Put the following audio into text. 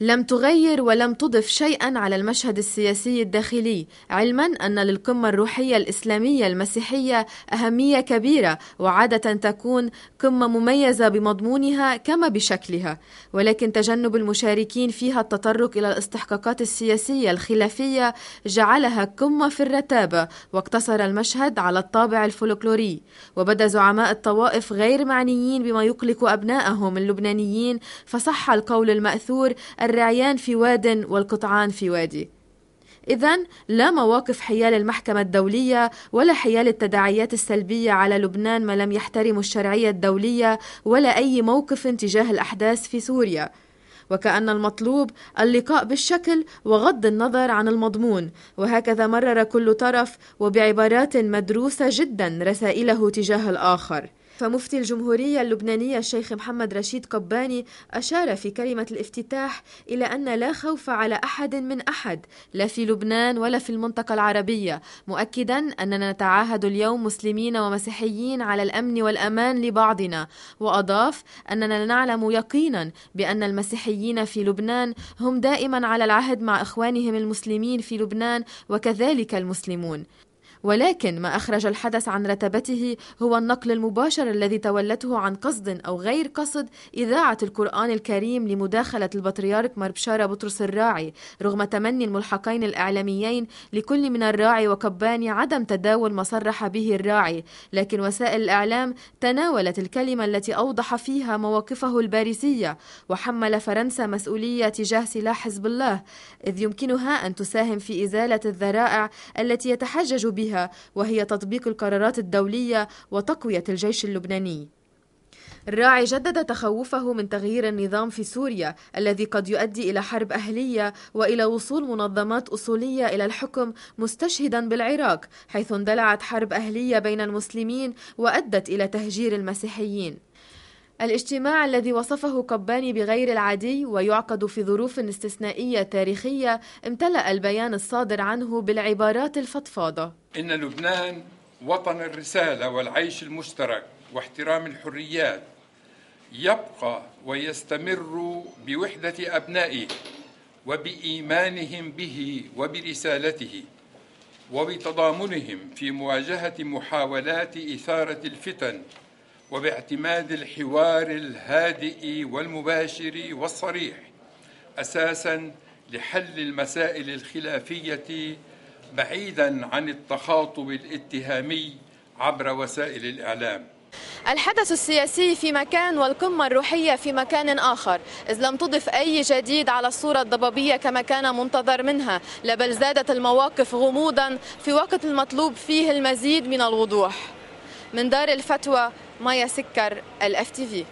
لم تغير ولم تضف شيئا على المشهد السياسي الداخلي علما ان للقمه الروحيه الاسلاميه المسيحيه اهميه كبيره وعاده تكون قمه مميزه بمضمونها كما بشكلها ولكن تجنب المشاركين فيها التطرق الى الاستحقاقات السياسيه الخلافيه جعلها قمه في الرتابه واقتصر المشهد على الطابع الفولكلوري وبدا زعماء الطوائف غير معنيين بما يقلق ابنائهم اللبنانيين فصح القول الماثور الرعيان في واد والقطعان في وادي إذا لا مواقف حيال المحكمة الدولية ولا حيال التداعيات السلبية على لبنان ما لم يحترموا الشرعية الدولية ولا أي موقف تجاه الأحداث في سوريا وكأن المطلوب اللقاء بالشكل وغض النظر عن المضمون وهكذا مرر كل طرف وبعبارات مدروسة جدا رسائله تجاه الآخر فمفتي الجمهورية اللبنانية الشيخ محمد رشيد قباني أشار في كلمة الافتتاح إلى أن لا خوف على أحد من أحد لا في لبنان ولا في المنطقة العربية مؤكدا أننا نتعاهد اليوم مسلمين ومسيحيين على الأمن والأمان لبعضنا وأضاف أننا نعلم يقينا بأن المسيحيين في لبنان هم دائما على العهد مع إخوانهم المسلمين في لبنان وكذلك المسلمون ولكن ما أخرج الحدث عن رتبته هو النقل المباشر الذي تولته عن قصد أو غير قصد إذاعة القرآن الكريم لمداخلة البطريرك مربشارة بطرس الراعي رغم تمني الملحقين الإعلاميين لكل من الراعي وكباني عدم تداول ما صرح به الراعي لكن وسائل الإعلام تناولت الكلمة التي أوضح فيها مواقفه الباريسية وحمل فرنسا مسؤولية تجاه سلاح حزب الله إذ يمكنها أن تساهم في إزالة الذرائع التي يتحجج بها بها وهي تطبيق القرارات الدولية وتقوية الجيش اللبناني الراعي جدد تخوفه من تغيير النظام في سوريا الذي قد يؤدي الى حرب اهليه والى وصول منظمات اصوليه الى الحكم مستشهدا بالعراق حيث اندلعت حرب اهليه بين المسلمين وادت الى تهجير المسيحيين الاجتماع الذي وصفه كباني بغير العادي ويعقد في ظروف استثنائية تاريخية امتلأ البيان الصادر عنه بالعبارات الفضفاضة إن لبنان وطن الرسالة والعيش المشترك واحترام الحريات يبقى ويستمر بوحدة أبنائه وبإيمانهم به وبرسالته وبتضامنهم في مواجهة محاولات إثارة الفتن وباعتماد الحوار الهادئ والمباشر والصريح اساسا لحل المسائل الخلافيه بعيدا عن التخاطب الاتهامي عبر وسائل الاعلام الحدث السياسي في مكان والقمة الروحية في مكان آخر إذ لم تضف أي جديد على الصورة الضبابية كما كان منتظر منها لا بل زادت المواقف غموضا في وقت المطلوب فيه المزيد من الوضوح من دار الفتوى مايا سكر الاف تي في